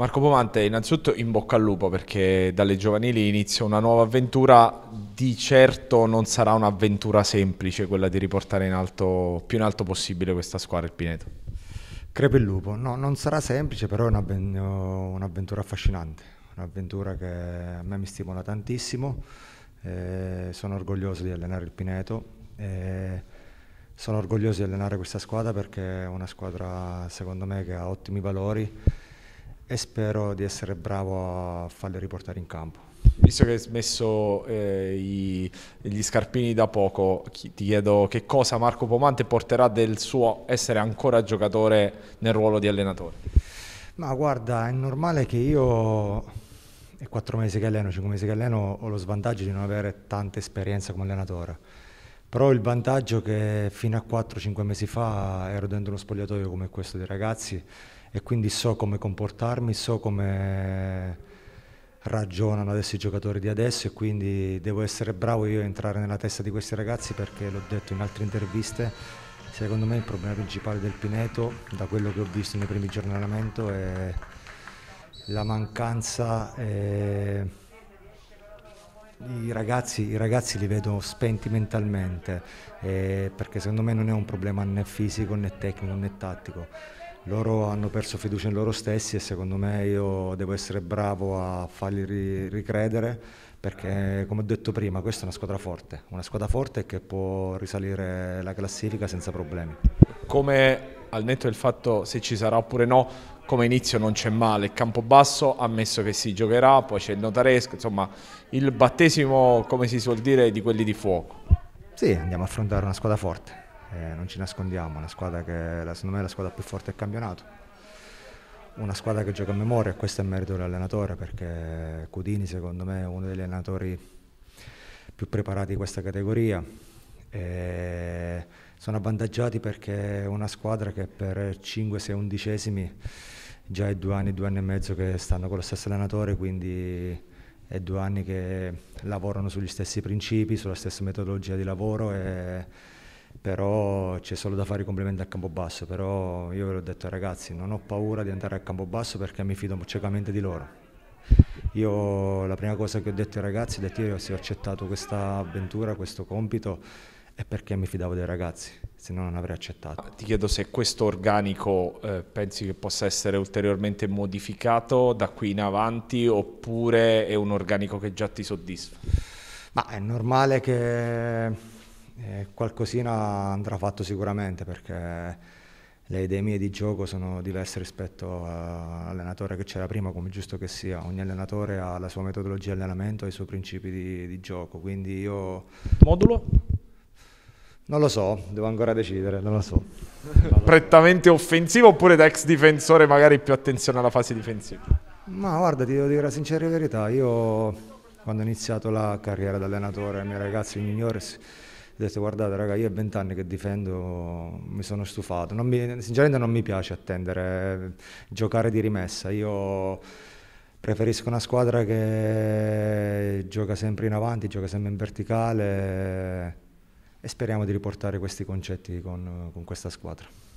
Marco Pomante, innanzitutto in bocca al lupo perché dalle giovanili inizia una nuova avventura, di certo non sarà un'avventura semplice quella di riportare in alto, più in alto possibile questa squadra, il Pineto. Crepe il lupo, no, non sarà semplice, però è un'avventura affascinante, un'avventura che a me mi stimola tantissimo, eh, sono orgoglioso di allenare il Pineto. Eh, sono orgoglioso di allenare questa squadra perché è una squadra secondo me che ha ottimi valori e spero di essere bravo a farle riportare in campo. Visto che hai smesso eh, i, gli scarpini da poco, ti chiedo che cosa Marco Pomante porterà del suo essere ancora giocatore nel ruolo di allenatore. Ma guarda, è normale che io, è quattro mesi che alleno, cinque mesi che alleno, ho lo svantaggio di non avere tanta esperienza come allenatore. Però il vantaggio è che fino a 4-5 mesi fa ero dentro uno spogliatoio come questo dei ragazzi e quindi so come comportarmi, so come ragionano adesso i giocatori di adesso e quindi devo essere bravo io a entrare nella testa di questi ragazzi perché l'ho detto in altre interviste, secondo me il problema principale del Pineto, da quello che ho visto nei primi giorni di allenamento, è la mancanza. È... Eh, I, ragazzi, I, ragazzi, li vedo spenti mentalmente eh, perché secondo me non è un problema né fisico né tecnico né tattico loro hanno perso fiducia in loro stessi e secondo me io devo essere bravo a farli ri- ricredere perché come ho detto prima questa è una squadra forte, una squadra forte che può risalire la classifica senza problemi. Come al netto del fatto se ci sarà oppure no, come inizio non c'è male, il Campobasso ammesso che si giocherà, poi c'è il Notaresco, insomma il battesimo come si suol dire di quelli di fuoco. Sì, andiamo a affrontare una squadra forte eh, non ci nascondiamo, è una squadra che secondo me è la squadra più forte del campionato. Una squadra che gioca a memoria, questo è il merito dell'allenatore perché Cudini secondo me è uno degli allenatori più preparati di questa categoria. E sono avvantaggiati perché è una squadra che per 5-6 undicesimi già è due anni, due anni e mezzo che stanno con lo stesso allenatore, quindi è due anni che lavorano sugli stessi principi, sulla stessa metodologia di lavoro. E, però c'è solo da fare i complimenti al Campobasso, però io ve l'ho detto ai ragazzi non ho paura di andare al Campobasso perché mi fido ciecamente di loro. Io la prima cosa che ho detto ai ragazzi, ho detto io se ho accettato questa avventura, questo compito, è perché mi fidavo dei ragazzi, se no non avrei accettato. Ti chiedo se questo organico eh, pensi che possa essere ulteriormente modificato da qui in avanti oppure è un organico che già ti soddisfa? Ma è normale che eh, qualcosina andrà fatto sicuramente perché le idee mie di gioco sono diverse rispetto all'allenatore che c'era prima, come giusto che sia. Ogni allenatore ha la sua metodologia di allenamento e i suoi principi di, di gioco, quindi io... Modulo? Non lo so, devo ancora decidere, non lo so. Prettamente offensivo oppure da ex difensore magari più attenzione alla fase difensiva? Ma guarda, ti devo dire la sincera verità, io quando ho iniziato la carriera da allenatore, i miei ragazzi juniores ho detto guardate raga io a vent'anni che difendo mi sono stufato, non mi, sinceramente non mi piace attendere, eh, giocare di rimessa, io preferisco una squadra che gioca sempre in avanti, gioca sempre in verticale eh, e speriamo di riportare questi concetti con, con questa squadra.